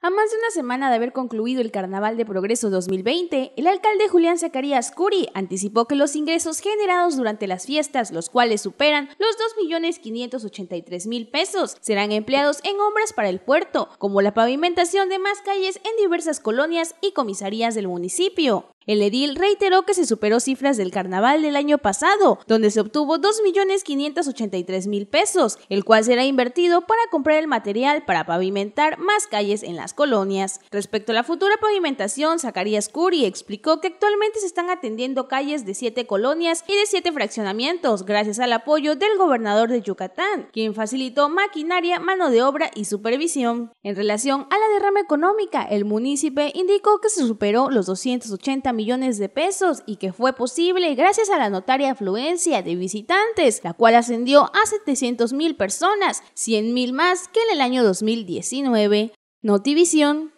A más de una semana de haber concluido el Carnaval de Progreso 2020, el alcalde Julián Zacarías Curi anticipó que los ingresos generados durante las fiestas, los cuales superan los 2.583.000 pesos, serán empleados en obras para el puerto, como la pavimentación de más calles en diversas colonias y comisarías del municipio. El edil reiteró que se superó cifras del carnaval del año pasado, donde se obtuvo 2.583.000 pesos, el cual será invertido para comprar el material para pavimentar más calles en las colonias. Respecto a la futura pavimentación, Zacarías Curi explicó que actualmente se están atendiendo calles de siete colonias y de siete fraccionamientos, gracias al apoyo del gobernador de Yucatán, quien facilitó maquinaria, mano de obra y supervisión. En relación a la derrama económica, el municipio indicó que se superó los 280 millones de pesos y que fue posible gracias a la notaria afluencia de visitantes, la cual ascendió a 700 mil personas, 100 mil más que en el año 2019. Notivision